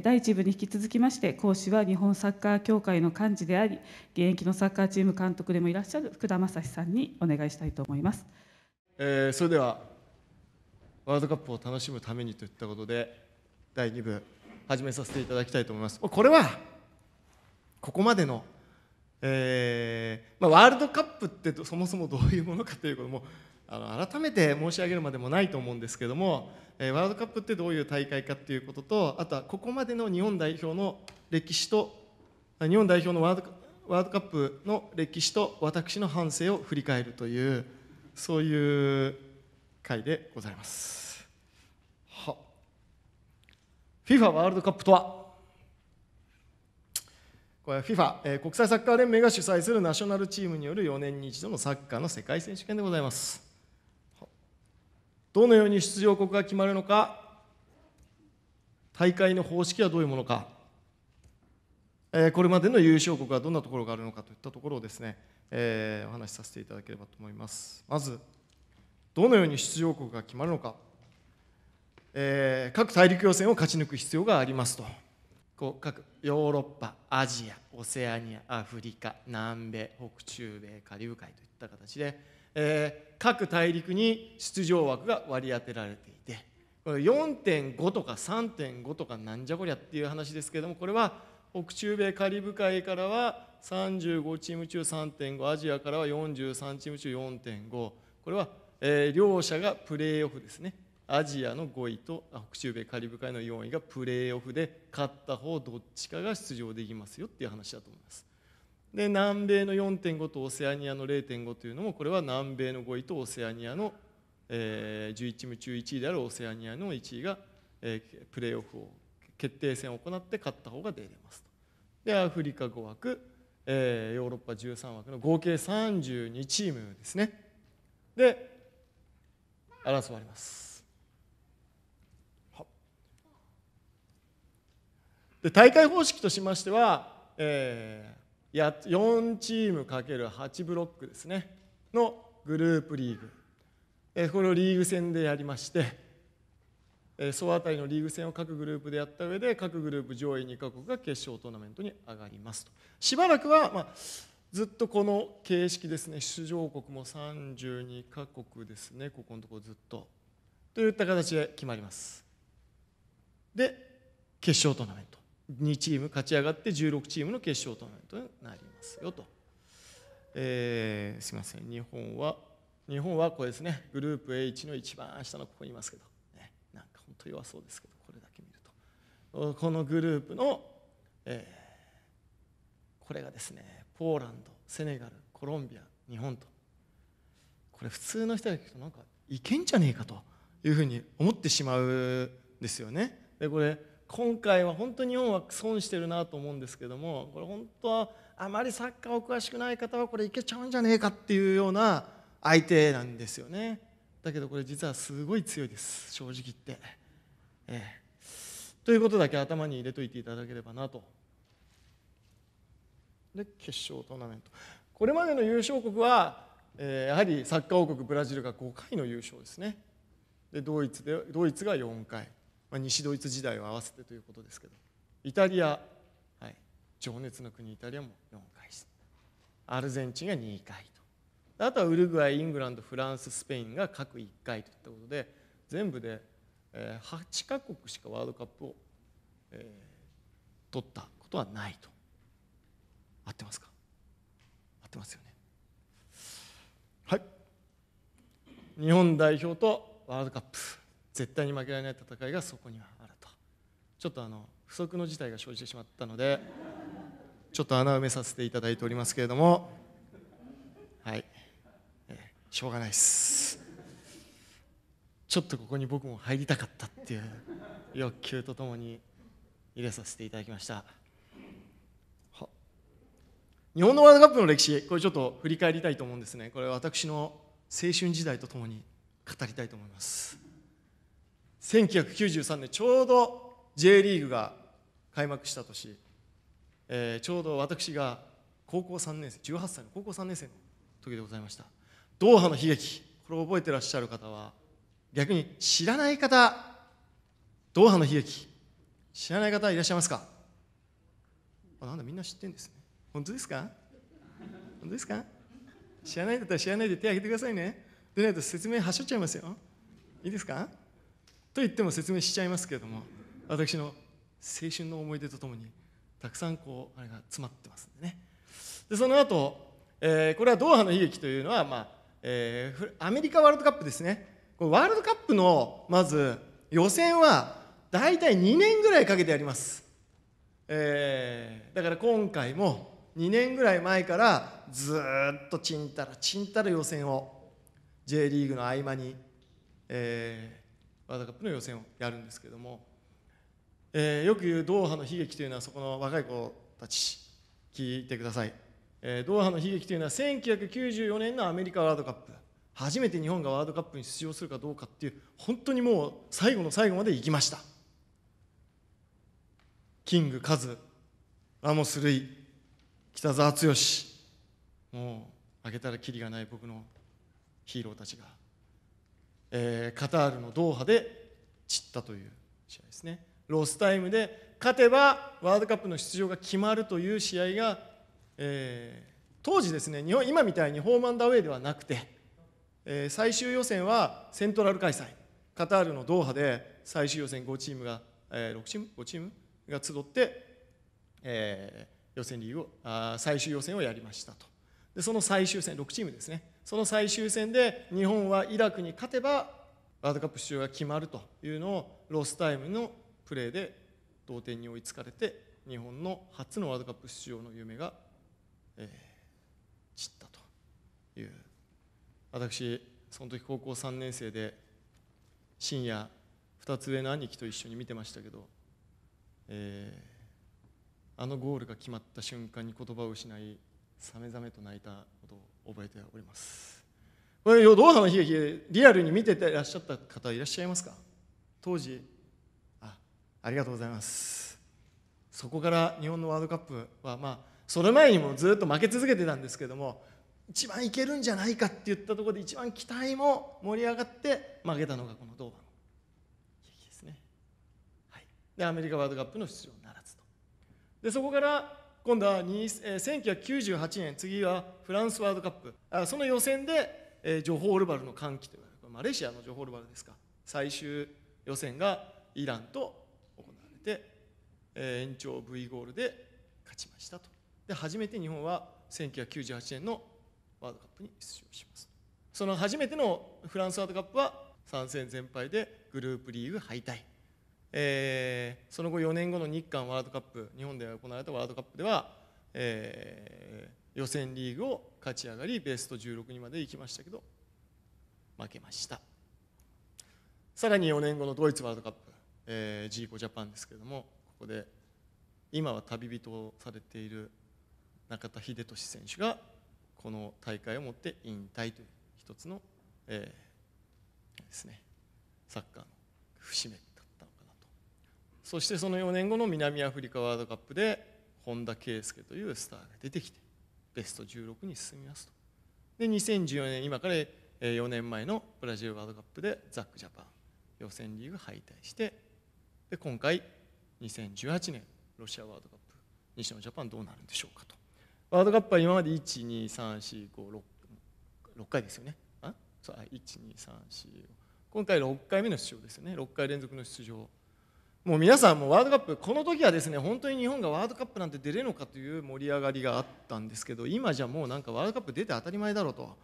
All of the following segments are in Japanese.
第1部に引き続きまして講師は日本サッカー協会の幹事であり現役のサッカーチーム監督でもいらっしゃる福田正史さんにお願いしたいと思います、えー、それではワールドカップを楽しむためにといったことで第2部始めさせていただきたいと思いますこれはここまでの、えーまあ、ワールドカップってそもそもどういうものかということもあの改めて申し上げるまでもないと思うんですけども、えワールドカップってどういう大会かっていうこととあとはここまでの日本代表の歴史と日本代表のワールドカップの歴史と私の反省を振り返るというそういう回でございます。は FIFA ワールドカップとはこれは FIFA、えー、国際サッカー連盟が主催するナショナルチームによる4年に一度のサッカーの世界選手権でございます。どのように出場国が決まるのか大会の方式はどういうものか、えこれまでの優勝国はどんなところがあるのかといったところをですね、えお話しさせていただければと思いますまずどのように出場国が決まるのか、え各大陸予選を勝ち抜く必要がありますとこう各ヨーロッパアジアオセアニアアフリカ南米北中米カリブ海といった形で、えー、各大陸に出場枠が割り当てられていて4.5とか3.5とかなんじゃこりゃっていう話ですけどもこれは北中米カリブ海からは35チーム中3.5アジアからは43チーム中4.5これは、えー、両者がプレーオフですねアジアの5位と北中米カリブ海の4位がプレーオフで勝った方どっちかが出場できますよっていう話だと思います。で南米の4.5とオセアニアの0.5というのもこれは南米の5位とオセアニアの、え11チーム中1位であるオセアニアの1位が、えプレーオフを決定戦を行って勝った方が出れますと。でアフリカ5枠、えヨーロッパ13枠の合計32チームですねで争われます。で大会方式としましては、えー、4チーム ×8 ブロックですねのグループリーグ、えー、これをリーグ戦でやりまして、えー、総当たりのリーグ戦を各グループでやった上で各グループ上位2か国が決勝トーナメントに上がりますとしばらくは、まあ、ずっとこの形式ですね出場国も32か国ですねここのところずっとといった形で決まりますで決勝トーナメント2チーム勝ち上がって16チームの決勝トーナメントになりますよと、えー、すみません日本は日本はこれですねグループ H の一番下のここにいますけど、ね、なんか本当弱そうですけどこれだけ見るとこのグループの、えー、これがですねポーランドセネガルコロンビア日本とこれ普通の人が聞くとなんかいけんじゃねえかというふうに思ってしまうんですよねでこれ今回は本当に日本は損してるなと思うんですけどもこれ本当はあまりサッカーお詳しくない方はこれいけちゃうんじゃねえかっていうような相手なんですよねだけどこれ実はすごい強いです正直言って、ええ、ということだけ頭に入れといていただければなとで決勝トーナメントこれまでの優勝国は、えー、やはりサッカー王国ブラジルが5回の優勝ですねでドイツでドイツが4回まあ、西ドイツ時代を合わせてということですけどイタリア、はい、情熱の国イタリアも4回アルゼンチンが2回とあとはウルグアイイングランドフランススペインが各1回といったことで全部で8カ国しかワールドカップを、えー、取ったことはないと合ってますか合ってますよねはい日本代表とワールドカップ絶対に負けられない戦いがそこにはあるとちょっとあの不測の事態が生じてしまったので ちょっと穴埋めさせていただいておりますけれどもはい、えしょうがないですちょっとここに僕も入りたかったっていう欲求とともに入れさせていただきました日本のワールドカップの歴史これちょっと振り返りたいと思うんですねこれ私の青春時代とともに語りたいと思います1993年ちょうど J リーグが開幕した年、えー、ちょうど私が高校3年生18歳の高校3年生の時でございましたドーハの悲劇これを覚えてらっしゃる方は逆に知らない方ドーハの悲劇知らない方いらっしゃいますかあなんだみんな知ってんですね本当ですか本当ですか知らないだったら知らないで手を挙げてくださいねでないと説明はしょっちゃいますよいいですかと言っても説明しちゃいますけれども私の青春の思い出とともにたくさんこうあれが詰まってますんでねでその後、えー、これはドーハの悲劇というのは、まあえー、アメリカワールドカップですねワールドカップのまず予選は大体2年ぐらいかけてやります、えー、だから今回も2年ぐらい前からずっとちんたらちんたら予選を J リーグの合間に、えワールドカップの予選をやるんですけども、えー、よく言うドーハの悲劇というのはそこの若い子たち聞いてください、えー、ドーハの悲劇というのは1994年のアメリカワールドカップ初めて日本がワールドカップに出場するかどうかっていう本当にもう最後の最後まで行きましたキングカズラモス・ルイ北澤剛もうあげたらきりがない僕のヒーローたちがえー、カタールのドーハで散ったという試合ですねロスタイムで勝てばワールドカップの出場が決まるという試合が、えー、当時ですね日本今みたいにホームアンダーウェイではなくて、えー、最終予選はセントラル開催カタールのドーハで最終予選5チームが、えー、6チーム5チームが集って、えー、予選リーグをあ最終予選をやりましたとでその最終戦6チームですねその最終戦で日本はイラクに勝てばワールドカップ出場が決まるというのをロスタイムのプレーで同点に追いつかれて日本の初のワールドカップ出場の夢が、えー、散ったという私その時高校3年生で深夜2つ上の兄貴と一緒に見てましたけど、えー、あのゴールが決まった瞬間に言葉を失いさめざめと泣いた覚えておりますこれヨドーハの悲劇リアルに見ててらっしゃった方いらっしゃいますか当時あありがとうございますそこから日本のワールドカップはまあその前にもずっと負け続けてたんですけども一番いけるんじゃないかって言ったところで一番期待も盛り上がって負けたのがこのドーハの悲劇ですね、はい、でアメリカワールドカップの出場ならずとでそこから今度は1998年、次はフランスワールドカップ、その予選で、えジョホールバルの歓喜という、マレーシアのジョホールバルですか、最終予選がイランと行われて、え延長 V ゴールで勝ちましたと。で、初めて日本は1998年のワールドカップに出場します。その初めてのフランスワールドカップは3戦全敗でグループリーグ敗退。えー、その後4年後の日韓ワールドカップ日本で行われたワールドカップでは、えー、予選リーグを勝ち上がりベスト16にまで行きましたけど負けましたさらに4年後のドイツワールドカップ、えー、ジーコジャパンですけれどもここで今は旅人をされている中田英寿選手がこの大会をもって引退という一つの、えー、ですねサッカーの節目そしてその4年後の南アフリカワールドカップで本田圭佑というスターが出てきてベスト16に進みますとで2014年今から4年前のブラジルワールドカップでザックジャパン予選リーグ敗退してで今回2018年ロシアワールドカップ西野ジャパンどうなるんでしょうかとワールドカップは今まで12345 6回ですよねあそう12345今回6回目の出場ですよね6回連続の出場もう皆さんもワールドカップこの時はですね本当に日本がワールドカップなんて出れるのかという盛り上がりがあったんですけど今じゃもうなんかワールドカップ出て当たり前だろうと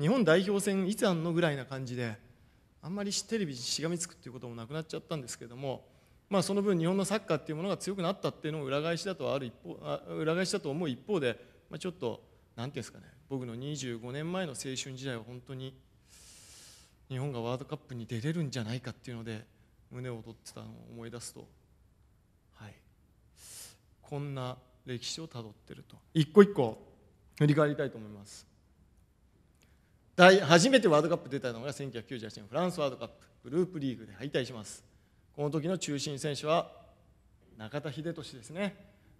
日本代表戦いつあんのぐらいな感じであんまりテレビにしがみつくっていうこともなくなっちゃったんですけどもまあその分日本のサッカーっていうものが強くなったっていうのを裏返しだとある一方裏返しだと思う一方で、まあ、ちょっと何ていうんですかね僕の25年前の青春時代は本当に日本がワールドカップに出れるんじゃないかっていうので。胸を躍ってたのを思い出すと、はい、こんな歴史をたどってると一個一個振り返りたいと思います初めてワールドカップ出たのが1998年フランスワールドカップグループリーグで敗退しますこの時の中心選手は中田英寿ですね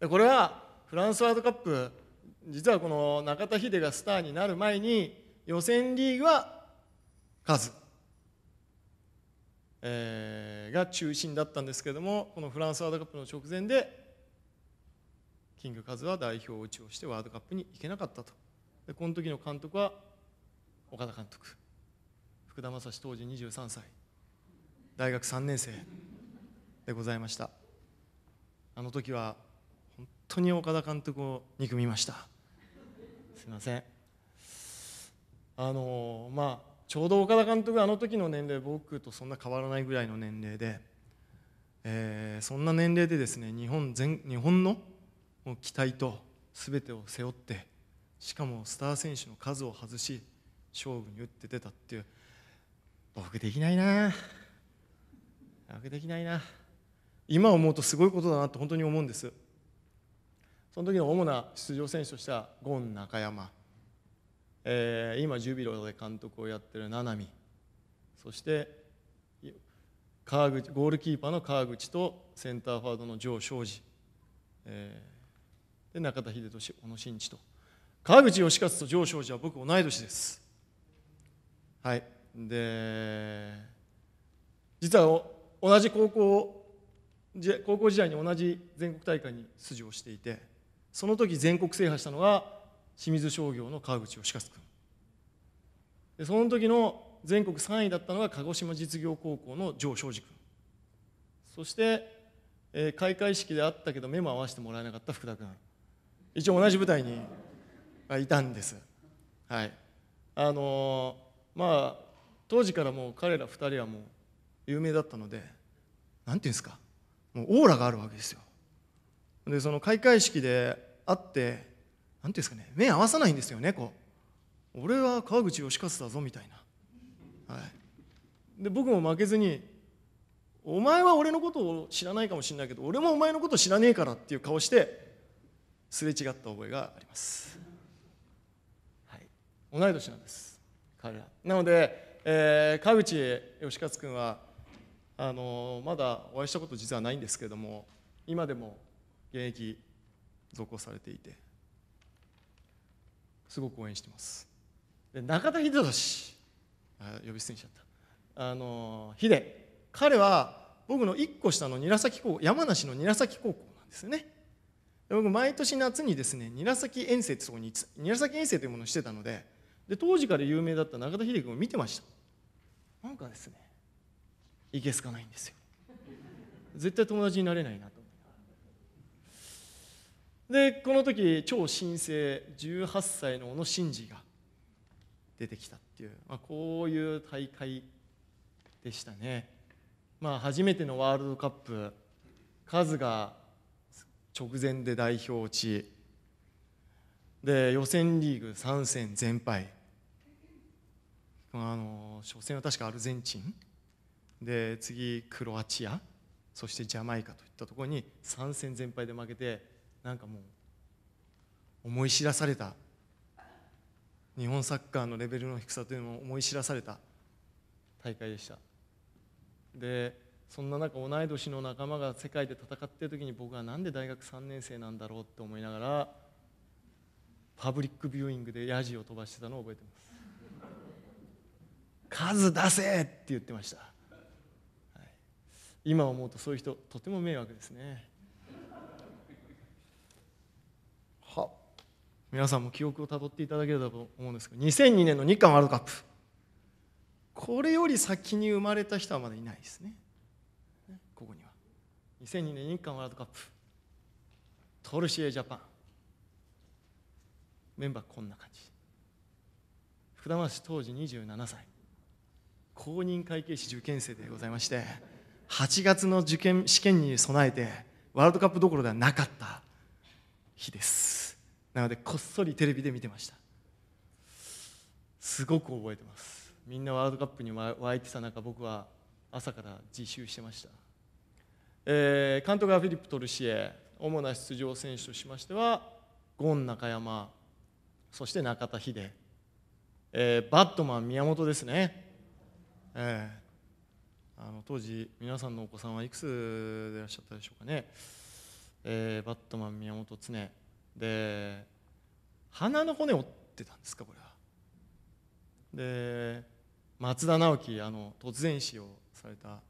これはフランスワールドカップ実はこの中田秀がスターになる前に予選リーグは数えが中心だったんですけれどもこのフランスワールドカップの直前でキングカズは代表をちをしてワールドカップに行けなかったとでこの時の監督は岡田監督福田正史当時23歳大学3年生でございましたあの時は本当に岡田監督を憎みましたすいませんあのまあちょうど岡田監督あの時の年齢僕とそんな変わらないぐらいの年齢で、えー、そんな年齢でですね日本全日本の期待と全てを背負ってしかもスター選手の数を外し勝負に打って出たっていう僕できないな僕できないな今思うとすごいことだなって本当に思うんですその時の主な出場選手としてはゴン中山えー、今ジュビロで監督をやってる七海そして川口ゴールキーパーの川口とセンターファワードの城庄司、えで中田英寿小野伸二と川口義勝と城庄司は僕同い年ですはいで実は同じ高校高校時代に同じ全国大会に出場していてその時全国制覇したのが清水商業の川口義和君でその時の全国3位だったのが鹿児島実業高校の城昌司君そして、えー、開会式であったけど目も合わせてもらえなかった福田君一応同じ舞台にいたんですはいあのー、まあ当時からもう彼ら2人はもう有名だったので何ていうんですかもうオーラがあるわけですよでその開会式で会って何ていうんですかね目合わさないんですよねこう俺は川口義和だぞみたいな、はい、で僕も負けずに「お前は俺のことを知らないかもしれないけど俺もお前のこと知らねえから」っていう顔してすれ違った覚えがあります、はい、同い年なんです彼らなので、えー、川口義勝君はあのー、まだお会いしたこと実はないんですけれども今でも現役続行されていてすごく応援してます中田秀俊あ呼び捨てにしちゃったあの秀彼は僕の1個下の韮崎高校山梨の韮崎高校なんですよね僕毎年夏にですね韮崎遠征ってそこに韮崎遠征というものをしてたのでで当時から有名だった中田秀君を見てましたなんかですねいけすかないんですよ絶対友達になれないなとでこの時超新星18歳の小野伸二が出てきたっていう、まあ、こういう大会でしたね、まあ、初めてのワールドカップカズが直前で代表落ちで予選リーグ3戦全敗あの初戦は確かアルゼンチンで次クロアチアそしてジャマイカといったところに3戦全敗で負けてなんかもう思い知らされた日本サッカーのレベルの低さというのを思い知らされた大会でしたでそんな中同い年の仲間が世界で戦っている時に僕は何で大学3年生なんだろうって思いながらパブリックビューイングでヤジを飛ばしてたのを覚えてます数出せって言ってました、はい、今思うとそういう人とても迷惑ですね皆さんも記憶をたどっていただければと思うんですけど2002年の日韓ワールドカップこれより先に生まれた人はまだいないですねここには2002年日韓ワールドカップトルシエジャパンメンバーこんな感じ福田正当時27歳公認会計士受験生でございまして8月の受験試験に備えてワールドカップどころではなかった日ですなのでこっそりテレビで見てましたすごく覚えてますみんなワールドカップに沸いてた中僕は朝から自習してました、えー、監督はフィリップ・トルシエ主な出場選手としましてはゴン中山そして中田秀、えー、バットマン宮本ですね、えー、あの当時皆さんのお子さんはいくつでいらっしゃったでしょうかね、えー、バットマン宮本常で鼻の骨折ってたんですかこれはで松田直樹あの突然死をされた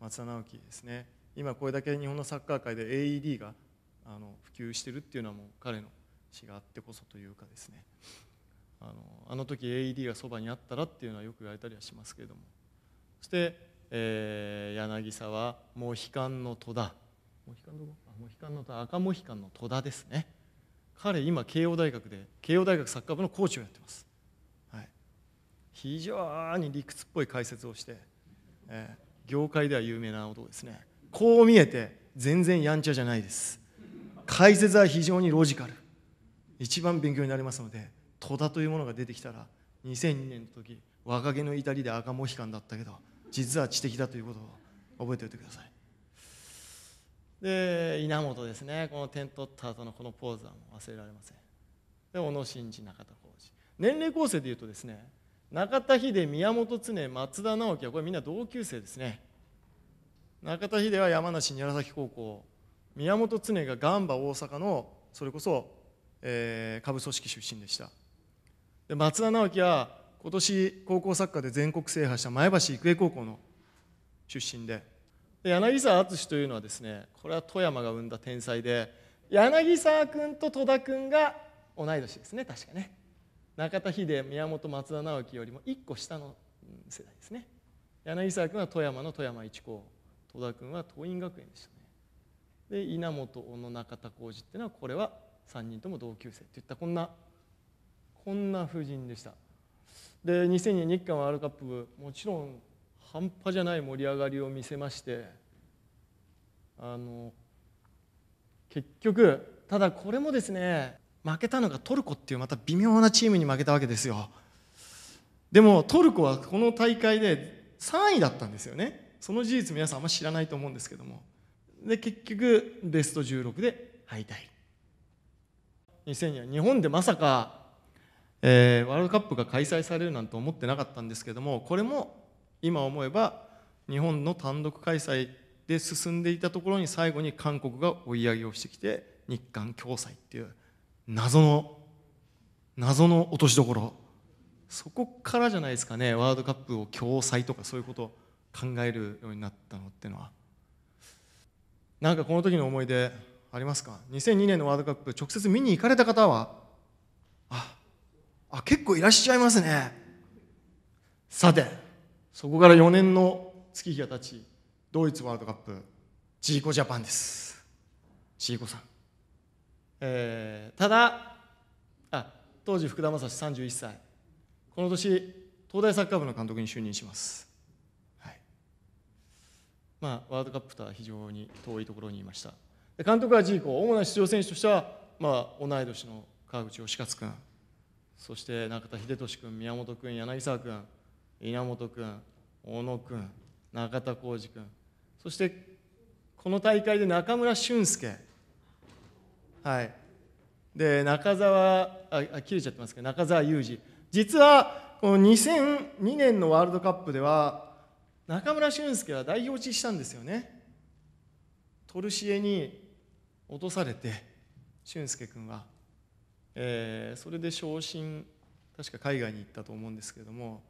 松田直樹ですね今これだけ日本のサッカー界で AED があの普及してるっていうのはもう彼の死があってこそというかですねあのあの時 AED がそばにあったらっていうのはよく言われたりはしますけれどもそして、えー、柳沢モヒカンの戸田モヒカンの赤モヒカンの戸田ですね彼今慶応大学で慶応大学サッカー部のコーチをやってます、はい、非常に理屈っぽい解説をして、えー、業界では有名な男ですねこう見えて全然やんちゃじゃないです解説は非常にロジカル一番勉強になりますので戸田というものが出てきたら2002年の時若気の至りで赤モヒカだったけど実は知的だということを覚えておいてくださいで稲本ですねこの点取った後のこのポーズはもう忘れられませんで小野伸二中田浩二年齢構成でいうとですね中田秀宮本常松田直樹はこれみんな同級生ですね中田秀は山梨韮崎高校宮本常がガンバ大阪のそれこそ、えー、下部組織出身でしたで松田直樹は今年高校サッカーで全国制覇した前橋育英高校の出身で柳沢淳というのはですねこれは富山が生んだ天才で柳沢君と戸田君が同い年ですね確かね中田秀宮本松田直樹よりも1個下の世代ですね柳沢君は富山の富山一高戸田君は桐蔭学園でしたねで稲本小野中田浩二っていうのはこれは3人とも同級生といったこんなこんな布陣でしたで2002年日韓ワールドカップもちろん半端じゃない盛り上がりを見せましてあの結局ただこれもですね負けたのがトルコっていうまた微妙なチームに負けたわけですよでもトルコはこの大会で3位だったんですよねその事実皆さんあんま知らないと思うんですけどもで結局ベスト16で敗退2002年日本でまさか、えー、ワールドカップが開催されるなんて思ってなかったんですけどもこれも今思えば日本の単独開催で進んでいたところに最後に韓国が追い上げをしてきて日韓共催っていう謎の謎の落としどころそこからじゃないですかねワールドカップを共催とかそういうことを考えるようになったのっていうのはなんかこの時の思い出ありますか2002年のワールドカップ直接見に行かれた方はああ結構いらっしゃいますねさてそこから4年の月日が経ちドイツワールドカップジーコジャパンですジーコさん、えー、ただあ当時福田正史31歳この年東大サッカー部の監督に就任します、はい、まあ、ワールドカップとは非常に遠いところにいました監督はジーコ主な出場選手としては、まあ、同い年の川口義勝君そして中田英寿君宮本君柳沢君稲本君小野君中田浩二君そしてこの大会で中村俊輔はいで中澤あ切れちゃってますけど中澤裕二実はこの2002年のワールドカップでは中村俊輔は代表落ちしたんですよねトルシエに落とされて俊輔君は、えー、それで昇進確か海外に行ったと思うんですけども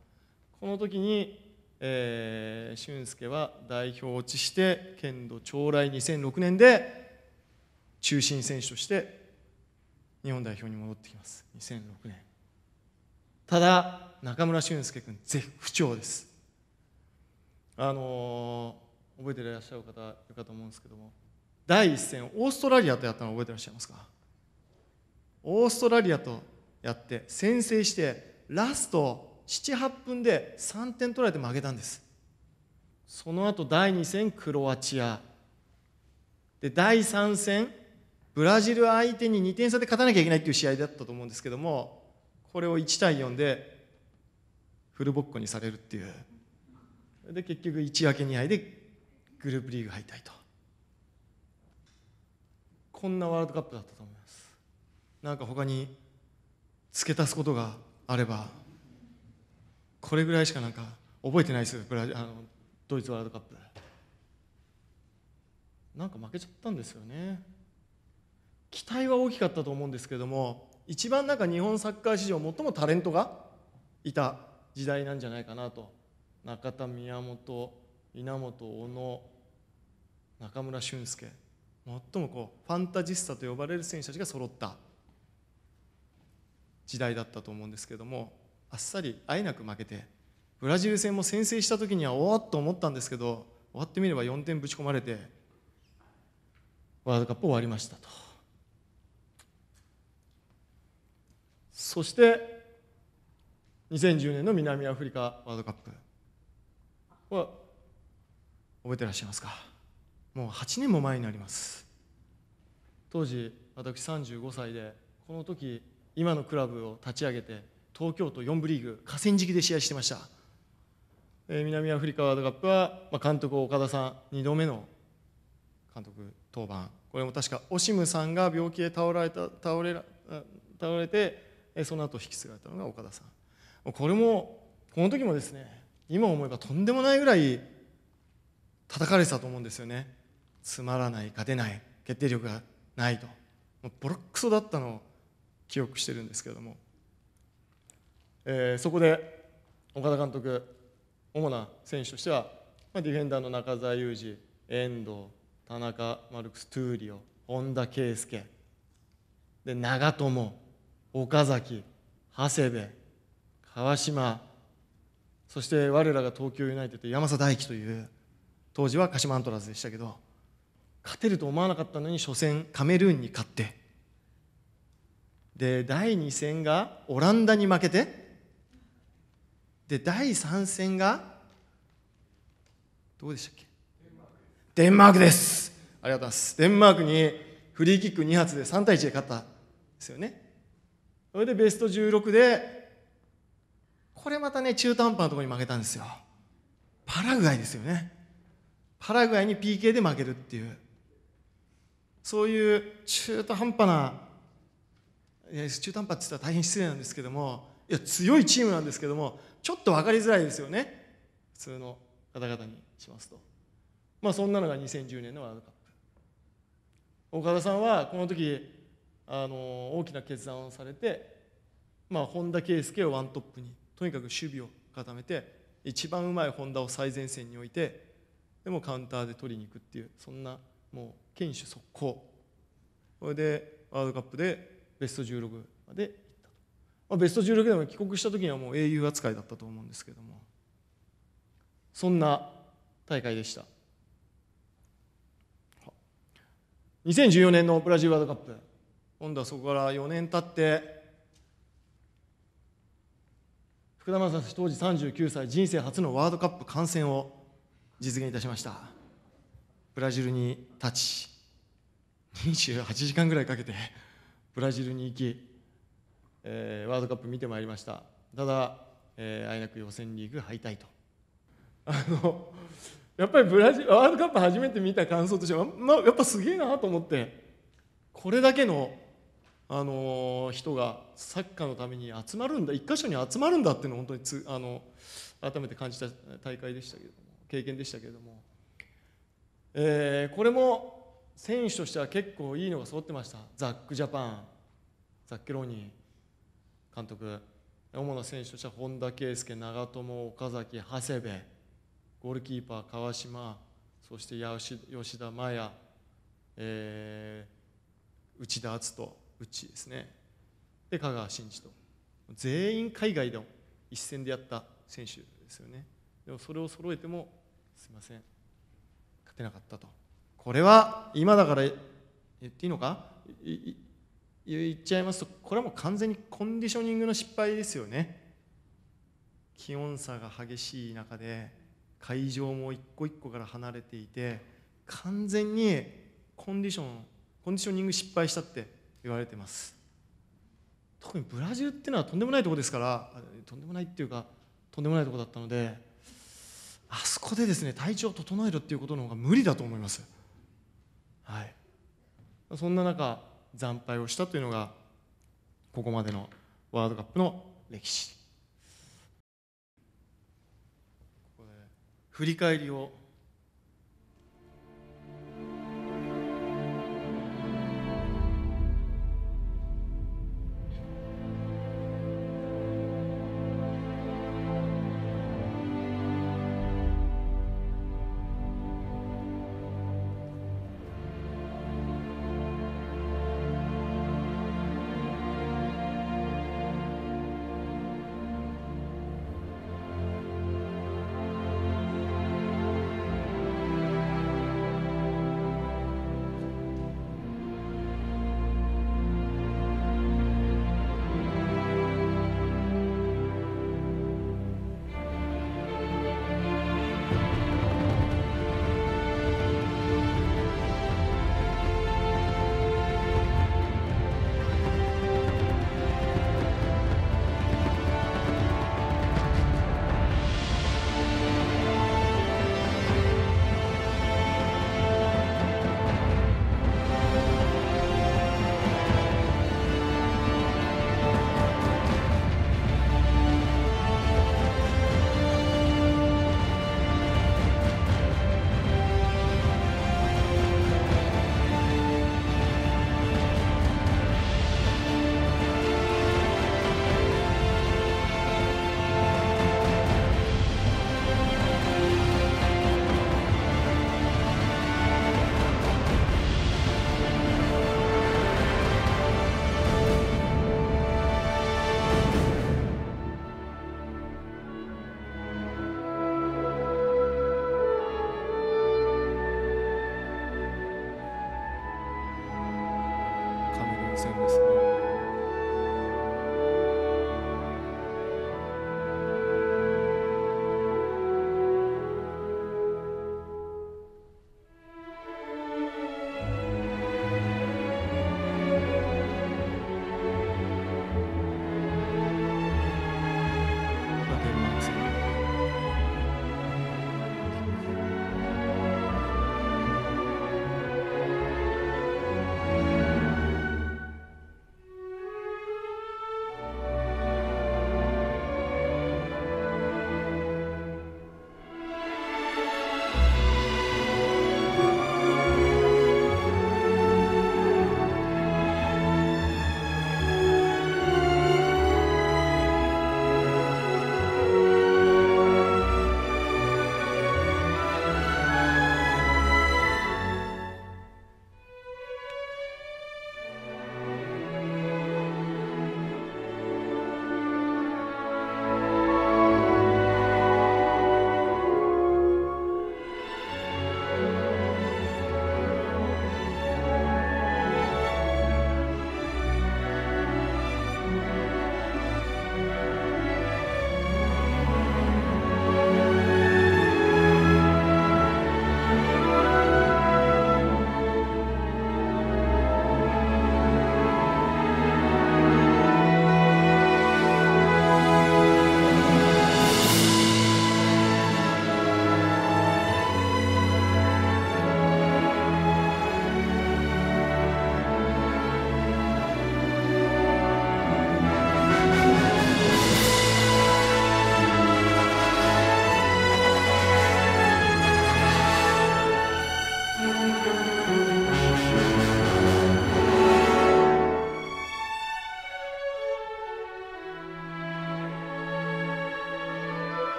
この時に、えー、俊介は代表落ちして剣道将来2006年で中心選手として日本代表に戻ってきます2006年ただ中村俊輔君絶不調ですあのー、覚えていらっしゃる方いるかと思うんですけども第一戦オーストラリアとやったの覚えてらっしゃいますかオーストラリアとやって先制してラスト78分で3点取られて負けたんですその後第2戦クロアチアで第3戦ブラジル相手に2点差で勝たなきゃいけないっていう試合だったと思うんですけどもこれを1対4でフルボッコにされるっていうで結局1分け2敗でグループリーグ敗退とこんなワールドカップだったと思いますなんか他に付け足すことがあればこれぐらいしかなんか覚えてないですブあのドイツワールドカップなんか負けちゃったんですよね期待は大きかったと思うんですけども一番なんか日本サッカー史上最もタレントがいた時代なんじゃないかなと中田宮本稲本小野中村俊輔最もこうファンタジスタと呼ばれる選手たちが揃った時代だったと思うんですけどもあっさりあえなく負けてブラジル戦も先制した時にはおおっと思ったんですけど終わってみれば4点ぶち込まれてワールドカップ終わりましたとそして2010年の南アフリカワールドカップは覚えてらっしゃいますかもう8年も前になります当時私35歳でこの時今のクラブを立ち上げて東京都4部リーグ河川敷で試合してました、えー、南アフリカワールドカップは、まあ、監督岡田さん2度目の監督登板これも確かオシムさんが病気で倒れた倒れ倒れてその後引き継がれたのが岡田さんこれもこの時もですね今思えばとんでもないぐらい叩かれてたと思うんですよねつまらない勝てない決定力がないとボロクソだったのを記憶してるんですけれどもえー、そこで岡田監督主な選手としては、まあ、ディフェンダーの中澤裕二遠藤田中マルクス・トゥーリオ本田圭佑で長友岡崎長谷部川島そして我らが東京ユナイテッド山佐大輝という当時は鹿島アントラーズでしたけど勝てると思わなかったのに初戦カメルーンに勝ってで第2戦がオランダに負けてで第3戦がどうでしたっけデンマークですありがとうございますデンマークにフリーキック2発で3対1で勝ったですよねそれでベスト16でこれまたね中途半端なところに負けたんですよパラグアイですよねパラグアイに PK で負けるっていうそういう中途半端な中途半端って言ったら大変失礼なんですけどもいや強いチームなんですけどもちょっと分かりづらいですよね普通の方々にしますとまあそんなのが2010年のワールドカップ岡田さんはこの時あの大きな決断をされて、まあ、本田圭佑をワントップにとにかく守備を固めて一番うまい本田を最前線に置いてでもカウンターで取りに行くっていうそんなもう堅守速攻これでワールドカップでベスト16までまあ、ベスト16でも帰国した時にはもう英雄扱いだったと思うんですけどもそんな大会でした2014年のブラジルワールドカップ今度はそこから4年経って福田正史当時39歳人生初のワールドカップ観戦を実現いたしましたブラジルに立ち28時間ぐらいかけてブラジルに行きえー、ワールドカップ見てまいりましたただ、えー、あいなく予選リーグ敗退とあのやっぱりブラジルワールドカップ初めて見た感想としては、ま、やっぱすげえなと思ってこれだけの、あのー、人がサッカーのために集まるんだ一箇所に集まるんだっていうのを本当につあの改めて感じた大会でしたけれども経験でしたけれども、えー、これも選手としては結構いいのが揃ってましたザック・ジャパンザッケローニー監督主な選手としては本田圭佑長友岡崎長谷部ゴールキーパー川島そして吉田麻也、えー、内田篤人内ですねで香川真司と全員海外の一戦でやった選手ですよねでもそれを揃えてもすみません勝てなかったとこれは今だから言っていいのか言っちゃいますとこれはもう完全にコンディショニングの失敗ですよね気温差が激しい中で会場も一個一個から離れていて完全にコンディションコンディショニング失敗したって言われてます特にブラジルっていうのはとんでもないとこですからとんでもないっていうかとんでもないとこだったのであそこでですね体調を整えるっていうことの方が無理だと思いますはいそんな中惨敗をしたというのがここまでのワールドカップの歴史振り返りを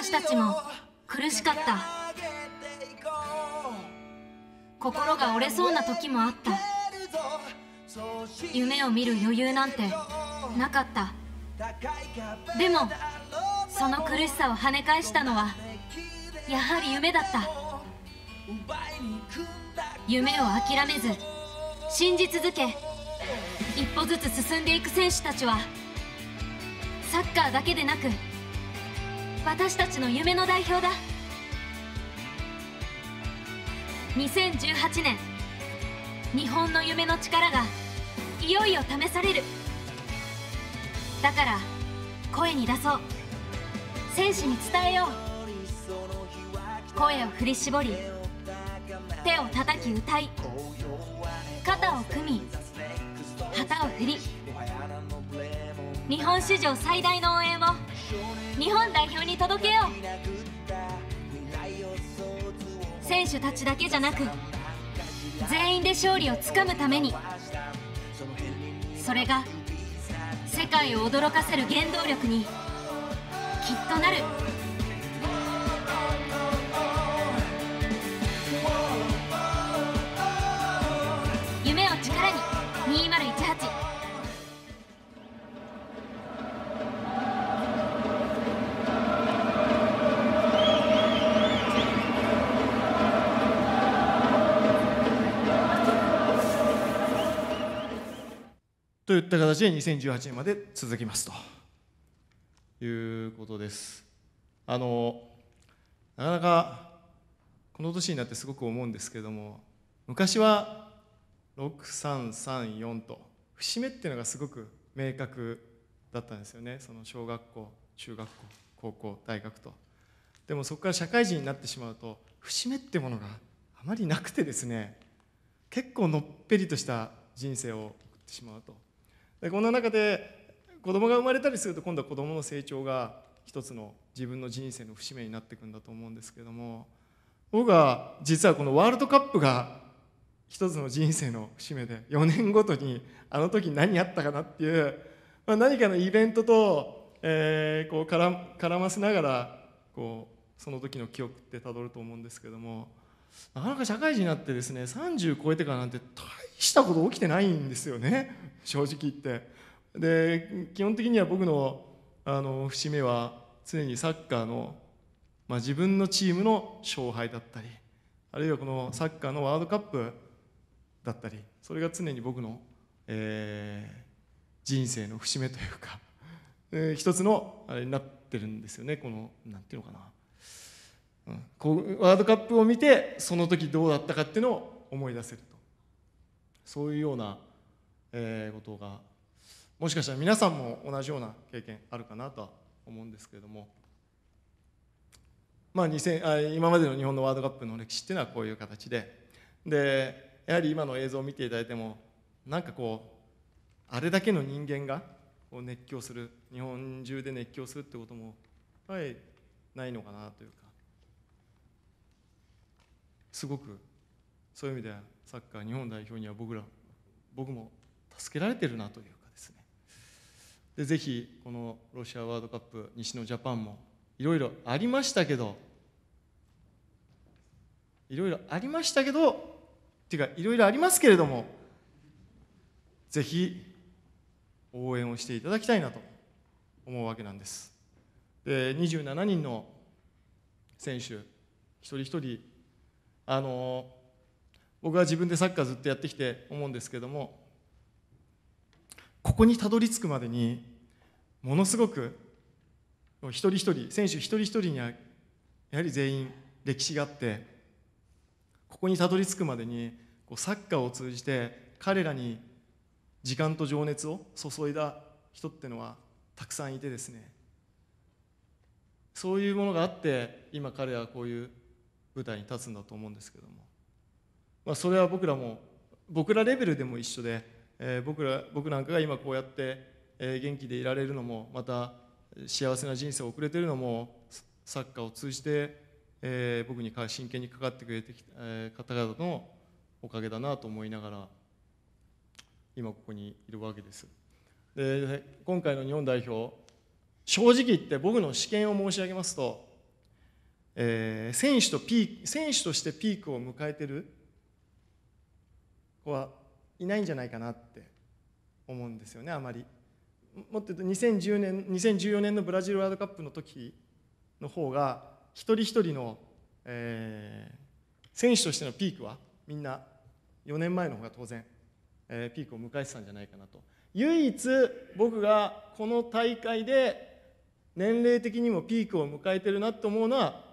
私たちも苦しかった心が折れそうな時もあった夢を見る余裕なんてなかったでもその苦しさを跳ね返したのはやはり夢だった夢を諦めず信じ続け一歩ずつ進んでいく選手たちはサッカーだけでなく私たちの夢の代表だ2018年日本の夢の力がいよいよ試されるだから声に出そう選手に伝えよう声を振り絞り手を叩き歌い肩を組み旗を振り日本史上最大の応援を日本代表に届けよう選手たちだけじゃなく全員で勝利をつかむためにそれが世界を驚かせる原動力にきっとなる。いった形で2018年まで続きますということです。あのなかなかこの年になってすごく思うんですけども昔は6334と節目っていうのがすごく明確だったんですよねその小学校中学校高校大学とでもそこから社会人になってしまうと節目ってものがあまりなくてですね結構のっぺりとした人生を送ってしまうとでこんな中で子供が生まれたりすると今度は子供の成長が一つの自分の人生の節目になっていくんだと思うんですけども僕は実はこのワールドカップが一つの人生の節目で4年ごとにあの時何やったかなっていう、まあ、何かのイベントと、えー、こう絡ませながらこうその時の記憶ってたどると思うんですけども。なかなか社会人になってですね30超えてからなんて大したこと起きてないんですよね 正直言ってで基本的には僕のあの節目は常にサッカーの、まあ、自分のチームの勝敗だったりあるいはこのサッカーのワールドカップだったりそれが常に僕の、えー、人生の節目というか、えー、一つのあれになってるんですよねこの何ていうのかなこうワールドカップを見てその時どうだったかっていうのを思い出せるとそういうような、えー、ことがもしかしたら皆さんも同じような経験あるかなとは思うんですけれども、まあ2000、あ今までの日本のワールドカップの歴史っていうのはこういう形ででやはり今の映像を見ていただいてもなんかこうあれだけの人間が熱狂する日本中で熱狂するってこともやっぱりないのかなというか。すごくそういう意味ではサッカー日本代表には僕ら僕も助けられてるなというかですねでぜひこのロシアワールドカップ西のジャパンもいろいろありましたけどいろいろありましたけどっていうかいろいろありますけれどもぜひ応援をしていただきたいなと思うわけなんですで27人の選手一人一人あの僕は自分でサッカーずっとやってきて思うんですけどもここにたどり着くまでにものすごく一人一人選手一人一人にはやはり全員歴史があってここにたどり着くまでにこうサッカーを通じて彼らに時間と情熱を注いだ人ってのはたくさんいてですねそういうものがあって今彼らはこういう舞台に立つんだと思うんですけども、まあ、それは僕らも僕らレベルでも一緒で、えー、僕ら僕なんかが今こうやって、えー、元気でいられるのもまた幸せな人生を送れているのもサッカーを通じて、えー、僕に真剣にかかってくれてきた、え方々のおかげだなと思いながら今ここにいるわけです。で今回の日本代表正直言って僕の試験を申し上げますとえー、選手とピー選手としてピークを迎えてる子はいないんじゃないかなって思うんですよねあまりもっと言うと2010年2014年のブラジルワールドカップの時の方が一人一人の、えー、選手としてのピークはみんな4年前の方が当然、えー、ピークを迎えてたんじゃないかなと唯一僕がこの大会で年齢的にもピークを迎えてるなと思うのは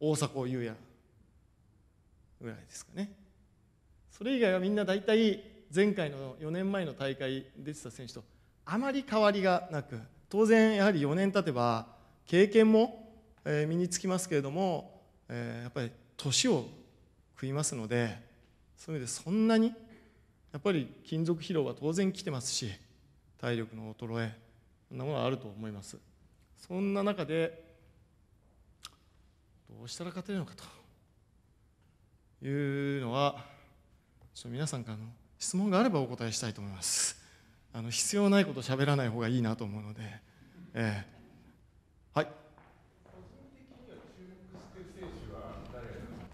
大迫勇也ぐらいですかねそれ以外はみんな大体前回の4年前の大会出てた選手とあまり変わりがなく当然やはり4年経てば経験も身につきますけれどもやっぱり年を食いますのでそういう意味でそんなにやっぱり金属疲労は当然来てますし体力の衰えそんなものはあると思いますそんな中でどうしたら勝てるのかというのはちょ皆さんからの質問があればお答えしたいと思いますあの必要ないこと喋らない方がいいなと思うので、えー、はい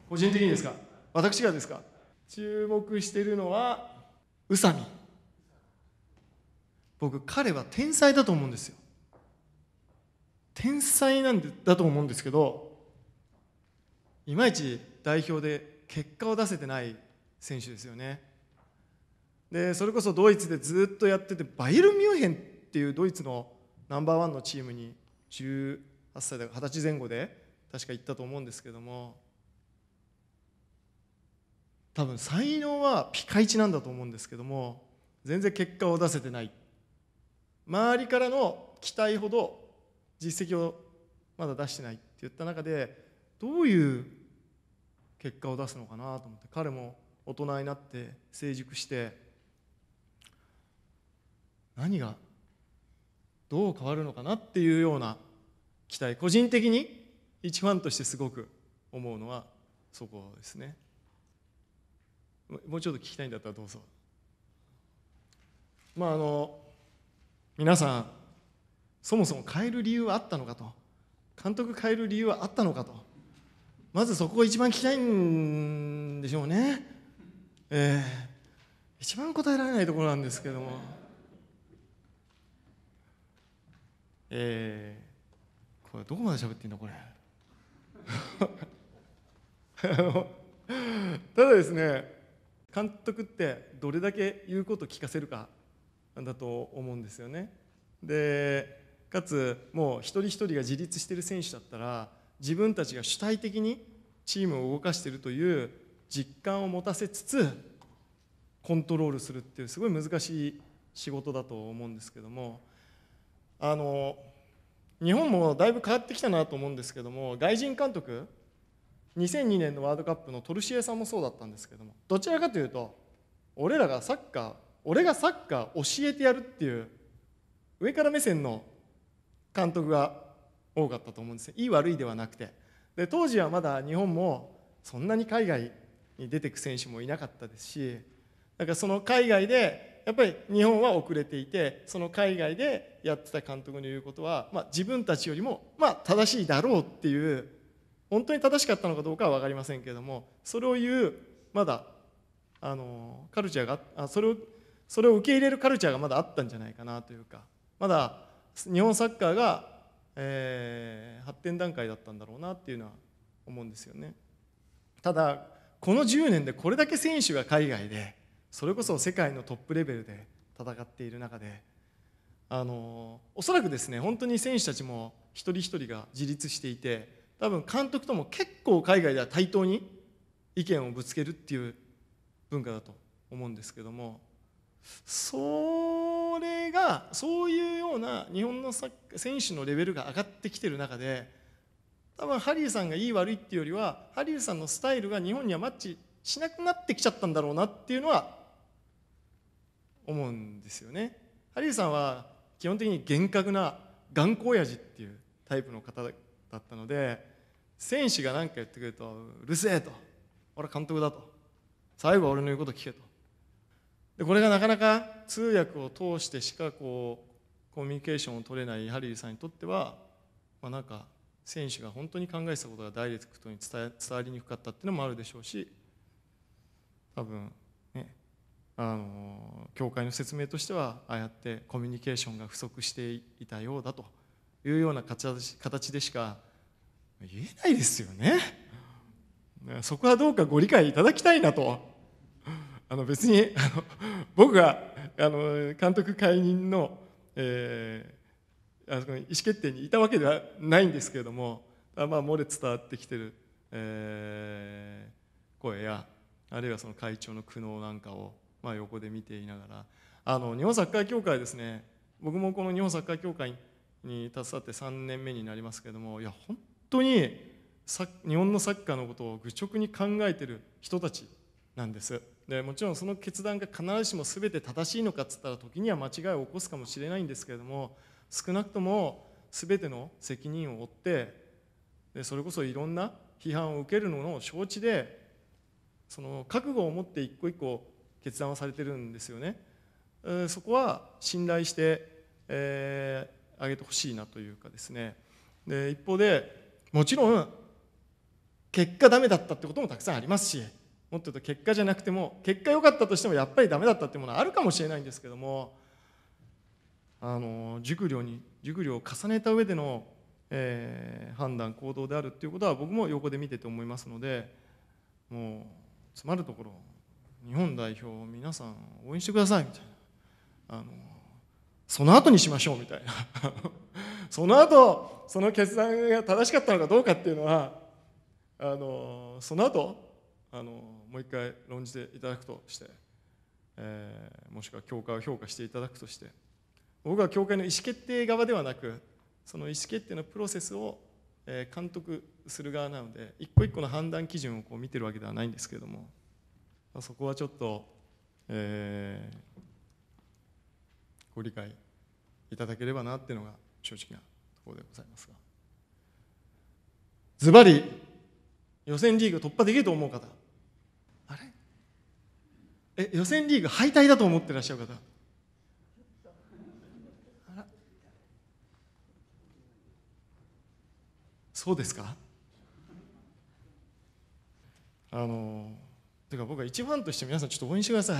個人的にですか私がですか注目しているのは宇佐美僕彼は天才だと思うんですよ天才なんだと思うんですけどいまいち代表で結果を出せてない選手ですよねでそれこそドイツでずっとやっててバイエルミュンヘンっていうドイツのナンバーワンのチームに18歳だから20歳前後で確か行ったと思うんですけども多分才能はピカイチなんだと思うんですけども全然結果を出せてない周りからの期待ほど実績をまだ出してないって言った中でどういう結果を出すのかなと思って彼も大人になって成熟して何がどう変わるのかなっていうような期待個人的に一ファンとしてすごく思うのはそこですねもうちょっと聞きたいんだったらどうぞまああの皆さんそもそも変える理由はあったのかと監督変える理由はあったのかとまずそこが一番聞きたいんでしょうねええー、一番答えられないところなんですけどもええー、これどこまで喋っていいのこれただですね監督ってどれだけ言うこと聞かせるかだと思うんですよねでかつもう一人一人が自立してる選手だったら自分たちが主体的にチームを動かしているという実感を持たせつつコントロールするっていうすごい難しい仕事だと思うんですけどもあの日本もだいぶ変わってきたなと思うんですけども外人監督2002年のワールドカップのトルシエさんもそうだったんですけどもどちらかというと俺らがサッカー俺がサッカー教えてやるっていう上から目線の監督が多かったと思うんですいい悪いではなくてで当時はまだ日本もそんなに海外に出てく選手もいなかったですしだからその海外でやっぱり日本は遅れていてその海外でやってた監督の言うことは、まあ、自分たちよりも、まあ、正しいだろうっていう本当に正しかったのかどうかは分かりませんけれどもそれを言うまだあのカルチャーがあそれをそれを受け入れるカルチャーがまだあったんじゃないかなというかまだ日本サッカーがえー、発展段階だったんだろうなっていうのは思うんですよねただこの10年でこれだけ選手が海外でそれこそ世界のトップレベルで戦っている中であのおそらくですね本当に選手たちも一人一人が自立していて多分監督とも結構海外では対等に意見をぶつけるっていう文化だと思うんですけどもそうれがそういうような日本の選手のレベルが上がってきてる中で多分ハリーさんがいい悪いっていうよりはハリーさんのスタイルが日本にはマッチしなくなってきちゃったんだろうなっていうのは思うんですよね。ハリーさんは基本的に厳格な頑固親父っていうタイプの方だったので選手が何か言ってくると「うるせえ」と「俺監督だ」と「最後は俺の言うこと聞け」とでこれがなかなか通訳を通してしかこうコミュニケーションを取れないハリーさんにとっては、まあ、なんか選手が本当に考えてたことがダイレクトに伝わりにくかったっていうのもあるでしょうし多分ねあの教会の説明としてはああやってコミュニケーションが不足していたようだというような形でしか言えないですよね。そこはどうかご理解いただきたいなと。あの別に あの僕があの監督解任の,、えー、あの意思決定にいたわけではないんですけれどもまあ漏れ伝わってきてる、えー、声やあるいはその会長の苦悩なんかを、まあ、横で見ていながらあの日本サッカー協会ですね僕もこの日本サッカー協会に携わって3年目になりますけれどもいや本当に日本のサッカーのことを愚直に考えてる人たちなんです。でもちろんその決断が必ずしも全て正しいのかっつったら時には間違いを起こすかもしれないんですけれども少なくとも全ての責任を負ってでそれこそいろんな批判を受けるのを承知でその覚悟を持って一個一個決断はされてるんですよね。そこは信頼して、えー、あげてほしいなというかですねで一方でもちろん結果ダメだったってこともたくさんありますしもっと言うと結果じゃなくても結果良かったとしてもやっぱりダメだったっていうものはあるかもしれないんですけどもあの熟慮に熟慮を重ねた上での、えー、判断行動であるっていうことは僕も横で見てて思いますのでもう詰まるところ日本代表皆さん応援してくださいみたいなあのその後にしましょうみたいな その後その決断が正しかったのかどうかっていうのはあのその後あのもう一回論じていただくとして、えー、もしくは教会を評価していただくとして僕は教会の意思決定側ではなくその意思決定のプロセスを監督する側なので一個一個の判断基準をこう見てるわけではないんですけれどもそこはちょっと、えー、ご理解いただければなっていうのが正直なところでございますがズバリ予選リーグ突破できると思う方え予選リーグ敗退だと思ってらっしゃる方そうですかあのてか僕は一番として皆さんちょっと応援してください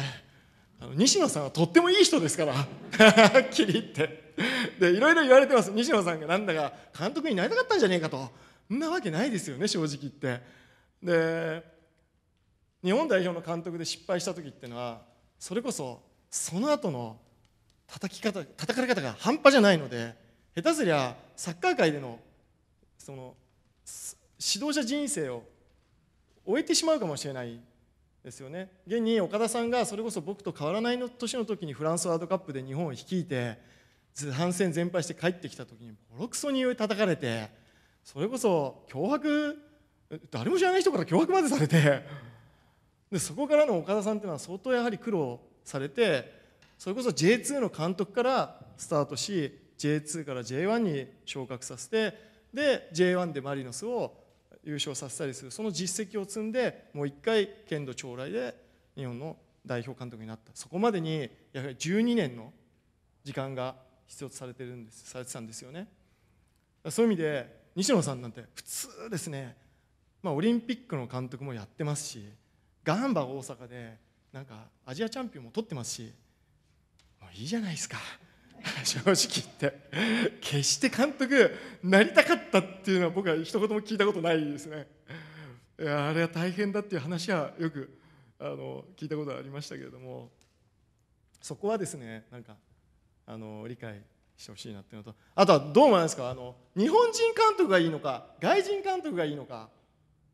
あの西野さんはとってもいい人ですからはっきり言ってでいろいろ言われてます西野さんがなんだか監督になりたかったんじゃねえかとそんなわけないですよね正直言ってで日本代表の監督で失敗した時っていうのはそれこそその後の叩き方叩かれ方が半端じゃないので下手すりゃサッカー界でのその指導者人生を終えてしまうかもしれないですよね現に岡田さんがそれこそ僕と変わらないの年の時にフランスワールドカップで日本を率いて反戦全敗して帰ってきた時にボロクソに叩かれてそれこそ脅迫誰も知らない人から脅迫までされてでそこからの岡田さんっていうのは相当やはり苦労されてそれこそ J2 の監督からスタートし J2 から J1 に昇格させてで J1 でマリノスを優勝させたりするその実績を積んでもう一回剣道将来で日本の代表監督になったそこまでにやはり12年の時間が必要とされてるんですされてたんですよねそういう意味で西野さんなんて普通ですね、まあ、オリンピックの監督もやってますしガンバ大阪でなんかアジアチャンピオンも取ってますしもういいじゃないですか 正直言って決して監督なりたかったっていうのは僕は一言も聞いたことないですねいやあれは大変だっていう話はよくあの聞いたことはありましたけれどもそこはですねなんかあの理解してほしいなっていうのとあとはどう思いますかあの日本人監督がいいのか外人監督がいいのか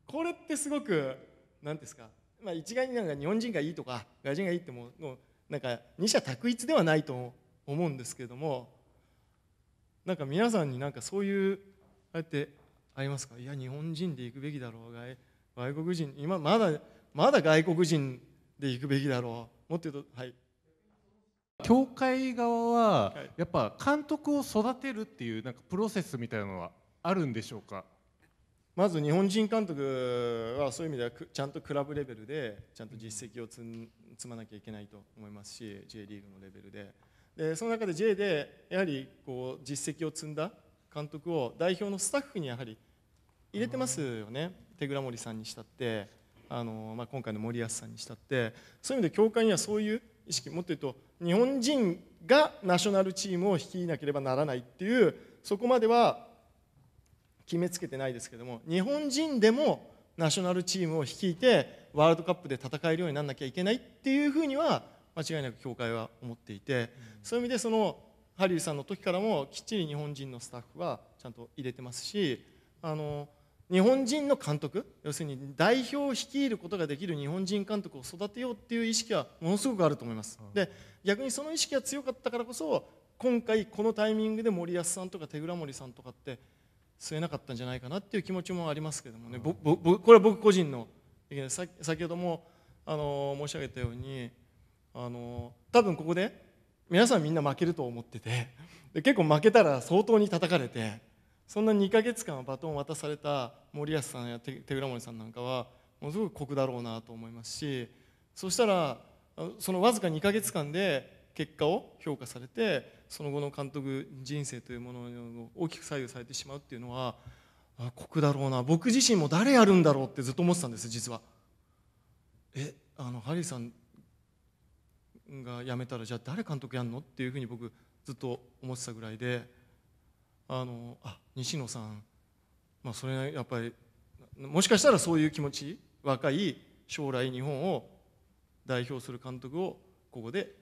これってすごく何ですかまあ、一概になんか日本人がいいとか外人がいいってものなんか二者択一ではないと思うんですけれどもなんか皆さんになんかそういうあえってありますかいや日本人で行くべきだろう外外国人今まだまだ外国人で行くべきだろうもっと言うとはい。教会側はやっぱ監督を育てるっていうなんかプロセスみたいなのはあるんでしょうかまず日本人監督はそういう意味ではちゃんとクラブレベルでちゃんと実績を積まなきゃいけないと思いますし J リーグのレベルででその中で J でやはりこう実績を積んだ監督を代表のスタッフにやはり入れてますよね手倉森さんにしたってあの、まあ、今回の森保さんにしたってそういう意味で協会にはそういう意識もっと言うと日本人がナショナルチームを率いなければならないっていうそこまでは決めつけてないですけども日本人でもナショナルチームを率いてワールドカップで戦えるようにならなきゃいけないっていうふうには間違いなく協会は思っていて、そういう意味でそのハリウさんの時からもきっちり日本人のスタッフはちゃんと入れてますしあの日本人の監督要するに代表を率いることができる日本人監督を育てようっていう意識はものすごくあると思います、で逆にその意識が強かったからこそ今回このタイミングで森保さんとか手倉森さんとかって吸えなかったんじゃないかなっていう気持ちもありますけどもね、ぼぼこれは僕個人の先ほどもあの申し上げたようにあの多分ここで皆さんみんな負けると思っててで結構負けたら相当に叩かれてそんな2か月間バトンを渡された森保さんや手倉森さんなんかはものすごく酷だろうなと思いますしそしたらそのわずか2か月間で結果を評価されてその後の監督人生というものを大きく左右されてしまうっていうのはあ酷だろうな僕自身も誰やるんだろうってずっと思ってたんです実はえあのハリーさんが辞めたらじゃあ誰監督やんのっていうふうに僕ずっと思ってたぐらいであのあ西野さん、まあ、それやっぱりもしかしたらそういう気持ち若い将来日本を代表する監督をここで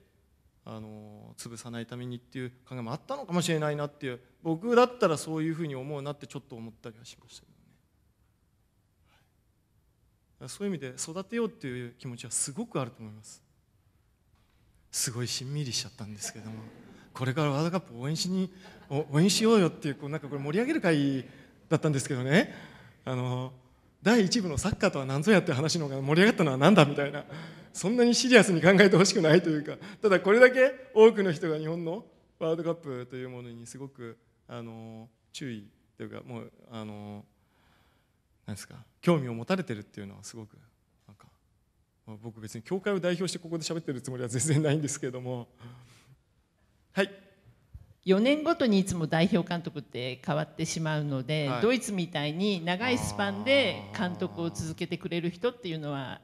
あの潰さないためにっていう考えもあったのかもしれないなっていう僕だったらそういうふうに思うなってちょっと思ったりはしましたけどね、そういう意味で育てようっていう気持ちはすごくあると思いますすごいしんみりしちゃったんですけどもこれからワールドカップ応援しに応援しようよっていうこうなんかこれ盛り上げる会だったんですけどねあの第1部のサッカーとは何ぞやって話の方が盛り上がったのは何だみたいなそんなにシリアスに考えてほしくないというかただこれだけ多くの人が日本のワールドカップというものにすごくあの注意というかもうあのなんですか興味を持たれてるっていうのはすごくなんか僕別に教会を代表してここで喋ってるつもりは全然ないんですけれどもはい。4年ごとにいつも代表監督って変わってしまうので、はい、ドイツみたいに長いスパンで監督を続けてくれる人っていうのは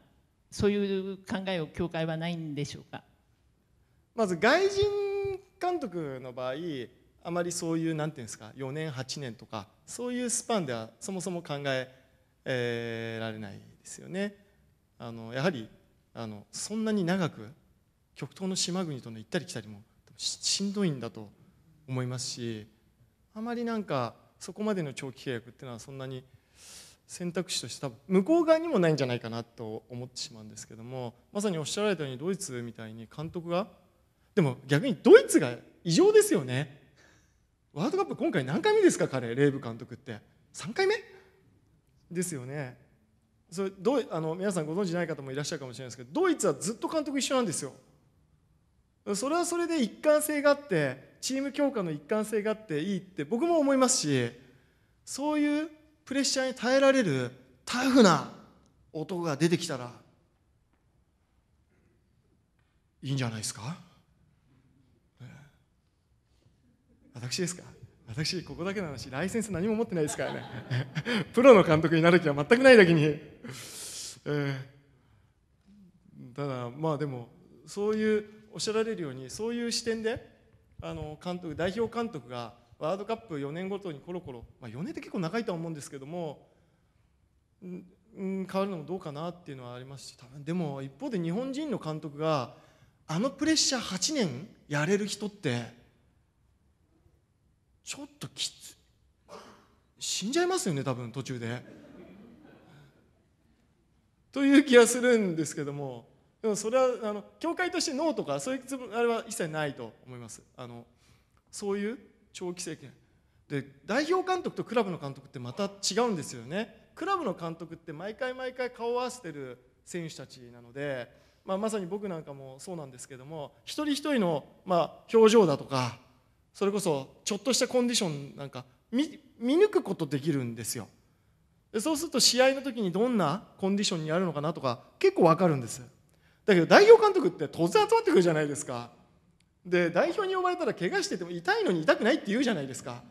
そういう考えを協会はないんでしょうかまず外人監督の場合あまりそういうなんていうんですか4年8年とかそういうスパンではそもそも考ええー、られないですよね。あのやはりあのそんなに長く極東の島国との行ったり来たりもしんどいんだと思いますしあまりなんかそこまでの長期契約っていうのはそんなに選択肢として多分向こう側にもないんじゃないかなと思ってしまうんですけどもまさにおっしゃられたようにドイツみたいに監督がでも逆にドイツが異常ですよねワールドカップ今回何回目ですか彼レーブ監督って3回目ですよねそれどうあの皆さんご存知ない方もいらっしゃるかもしれないですけどドイツはずっと監督一緒なんですよそれはそれで一貫性があってチーム強化の一貫性があっていいって僕も思いますしそういうプレッシャーに耐えられるタフな男が出てきたらいいんじゃないですか私ですか私ここだけの話ライセンス何も持ってないですからね プロの監督になる気は全くないだけに、えー、ただまあでもそういうおっしゃられるようにそういう視点であの監督代表監督がワールドカップ4年ごとにコロコロ、まあ、4年って結構長いとは思うんですけども、うん、変わるのもどうかなっていうのはありますし多分でも一方で日本人の監督があのプレッシャー8年やれる人ってちょっときつ死んじゃいますよね多分途中で。という気がするんですけどもでもそれはあの教会としてノーとかそういうあれは一切ないと思いますあのそういう長期政権で代表監督とクラブの監督ってまた違うんですよねクラブの監督って毎回毎回顔を合わせてる選手たちなので、まあ、まさに僕なんかもそうなんですけども一人一人の、まあ、表情だとかそれこそちょっとしたコンディションなんか見抜くことできるんですよそうすると試合の時にどんなコンディションにあるのかなとか結構わかるんですだけど代表監督って突然集まってくるじゃないですかで代表に呼ばれたら怪我してても痛いのに痛くないって言うじゃないですか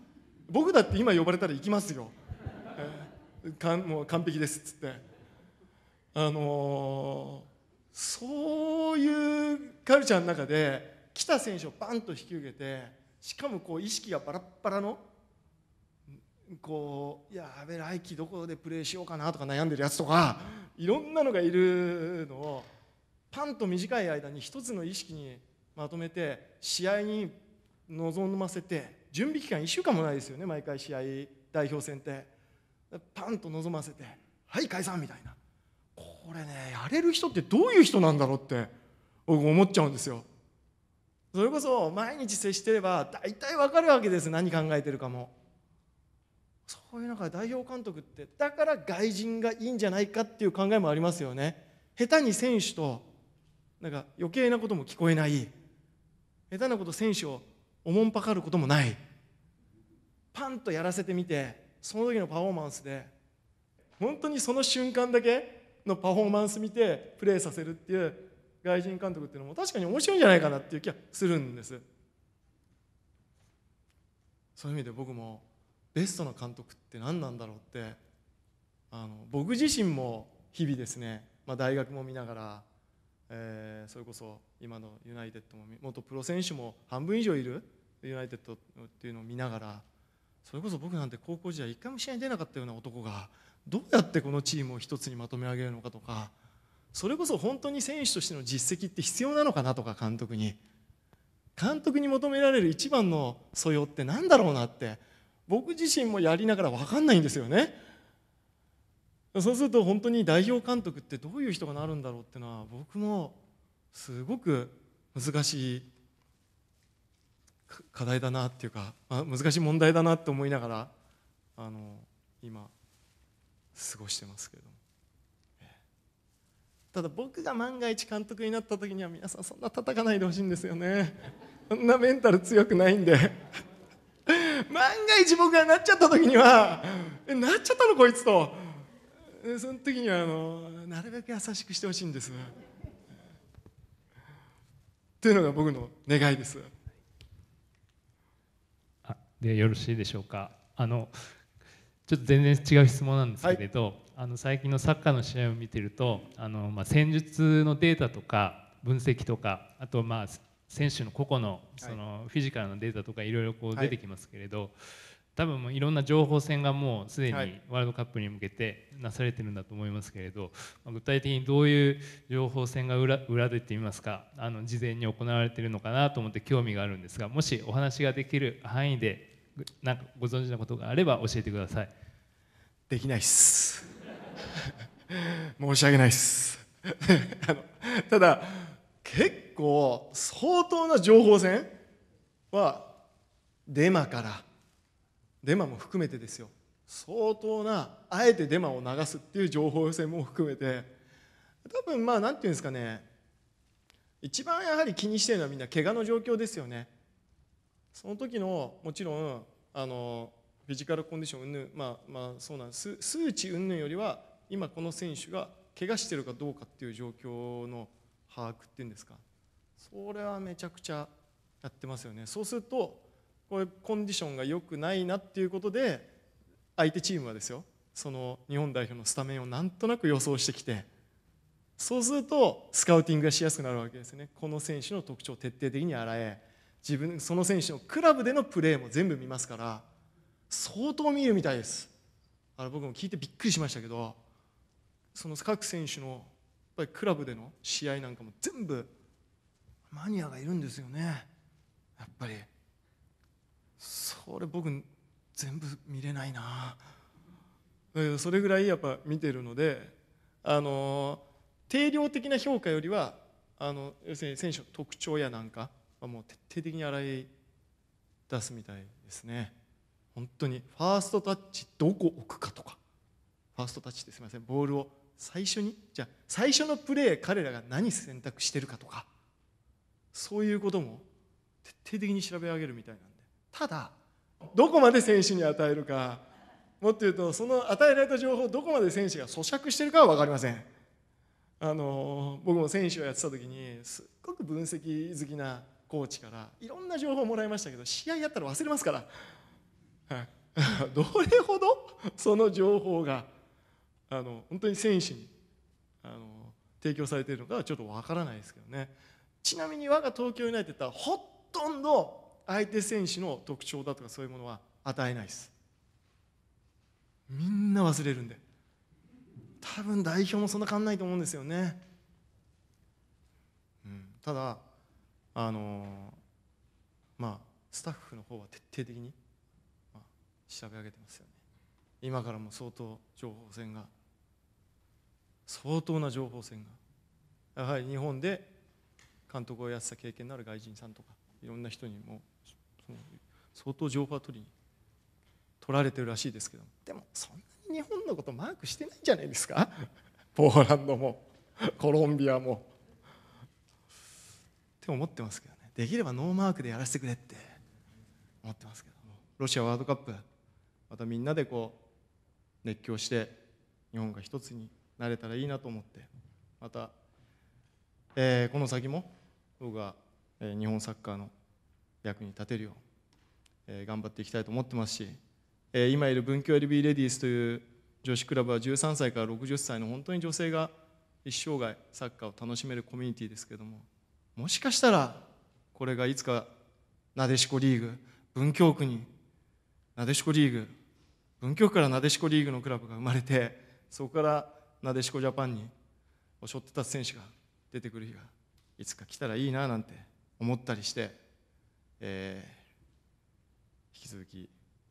僕だって今呼ばれたら行きますよ、えー、かもう完璧ですっつってあのー、そういうカルチャーの中で来た選手をバンと引き受けてしかもこう意識がバラッバラのこうやべ来季どこでプレーしようかなとか悩んでるやつとかいろんなのがいるのをパンと短い間に一つの意識にまとめて試合に臨ませて準備期間1週間もないですよね毎回試合代表戦ってパンと臨ませてはい解散みたいなこれねやれる人ってどういう人なんだろうって僕思っちゃうんですよそれこそ毎日接してれば大体わかるわけです何考えてるかもそういう中で代表監督ってだから外人がいいんじゃないかっていう考えもありますよね下手に選手となんか余計なことも聞こえない下手なこと選手をおもんぱかることもないパンとやらせてみてその時のパフォーマンスで本当にその瞬間だけのパフォーマンス見てプレーさせるっていう外人監督っていうのも確かに面白いんじゃないかなっていう気がするんですそういう意味で僕もベストな監督って何なんだろうってあの僕自身も日々ですね、まあ、大学も見ながらえー、それこそ今のユナイテッドも元プロ選手も半分以上いるユナイテッドっていうのを見ながらそれこそ僕なんて高校時代一回も試合に出なかったような男がどうやってこのチームを一つにまとめ上げるのかとかそれこそ本当に選手としての実績って必要なのかなとか監督に監督に求められる一番の素養って何だろうなって僕自身もやりながら分かんないんですよね。そうすると本当に代表監督ってどういう人がなるんだろうっていうのは僕もすごく難しい課題だなっていうか、まあ、難しい問題だなって思いながらあの今過ごしてますけどただ僕が万が一監督になった時には皆さんそんな叩かないでほしいんですよね そんなメンタル強くないんで 万が一僕がなっちゃった時には「えなっちゃったのこいつ」と。その時にはあのなるべく優しくしてほしいんです。というのが僕の願いです。あでよろしいでしょうかあのちょっと全然違う質問なんですけれど、はい、あの最近のサッカーの試合を見てるとあの、まあ、戦術のデータとか分析とかあとまあ選手の個々のそのフィジカルのデータとかいろいろ出てきますけれど、はい多分もういろんな情報戦がもうすでにワールドカップに向けてなされてるんだと思いますけれど、具体的にどういう情報戦が裏裏でといいますかあの事前に行われてるのかなと思って興味があるんですがもしお話ができる範囲でなんかご存知のことがあれば教えてください。できないっす 申し訳ないっす あのただ結構相当な情報戦はデマからデマも含めてですよ相当なあえてデマを流すっていう情報戦も含めて多分まあ何て言うんですかね一番やはり気にしてるのはみんな怪我の状況ですよねその時のもちろんあのフィジカルコンディション云々まあまあそうなんです数値云々よりは今この選手が怪我してるかどうかっていう状況の把握っていうんですかそれはめちゃくちゃやってますよねそうするとこれコンディションが良くないなっていうことで相手チームはですよその日本代表のスタメンをなんとなく予想してきてそうするとスカウティングがしやすくなるわけですねこの選手の特徴を徹底的に洗え自分その選手のクラブでのプレーも全部見ますから相当見るみたいですあの僕も聞いてびっくりしましたけどその各選手のやっぱりクラブでの試合なんかも全部マニアがいるんですよねやっぱり。それ僕全部見れないなだけどそれぐらいやっぱ見てるのであの定量的な評価よりはあの要するに選手の特徴やなんかはもう徹底的に洗い出すみたいですね本当にファーストタッチどこ置くかとかファーストタッチってすみませんボールを最初にじゃあ最初のプレー彼らが何選択してるかとかそういうことも徹底的に調べ上げるみたいなんでただどこまで選手に与えるかもっと言うとその与えられた情報をどこまで選手が咀嚼してるかは分かりませんあの僕も選手をやってた時にすっごく分析好きなコーチからいろんな情報をもらいましたけど試合やったら忘れますから、はい、どれほどその情報があの本当に選手にあの提供されているのかはちょっとわからないですけどねちなみに我が東京ユナイテッドはほとんど相手選手の特徴だとかそういうものは与えないですみんな忘れるんで多分代表もそんな変わんないと思うんですよね、うん、ただあのまあスタッフの方は徹底的に、まあ、調べ上げてますよね今からも相当情報戦が相当な情報戦がやはり日本で監督をやってた経験のある外人さんとかいろんな人にも相当情報は取りに取られてるらしいですけどでもそんなに日本のことマークしてないんじゃないですかポーランドもコロンビアも。って思ってますけどねできればノーマークでやらせてくれって思ってますけどロシアワールドカップまたみんなでこう熱狂して日本が一つになれたらいいなと思ってまた、えー、この先も僕が、えー、日本サッカーの役に立てるよう、えー、頑張っていきたいと思ってますし、えー、今いる文教 LB レディースという女子クラブは13歳から60歳の本当に女性が一生涯サッカーを楽しめるコミュニティですけどももしかしたらこれがいつかなでしこリーグ文京区になでしこリーグ文京区からなでしこリーグのクラブが生まれてそこからなでしこジャパンに背負って立つ選手が出てくる日がいつか来たらいいななんて思ったりしてえー、引き続き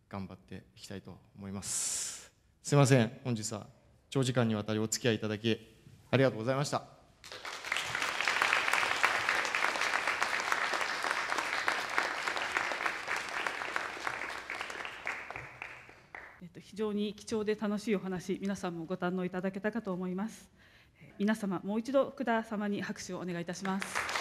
頑張っていきたいと思いますすいません本日は長時間にわたりお付き合いいただきありがとうございました非常に貴重で楽しいお話皆さんもご堪能いただけたかと思います皆様もう一度福田様に拍手をお願いいたします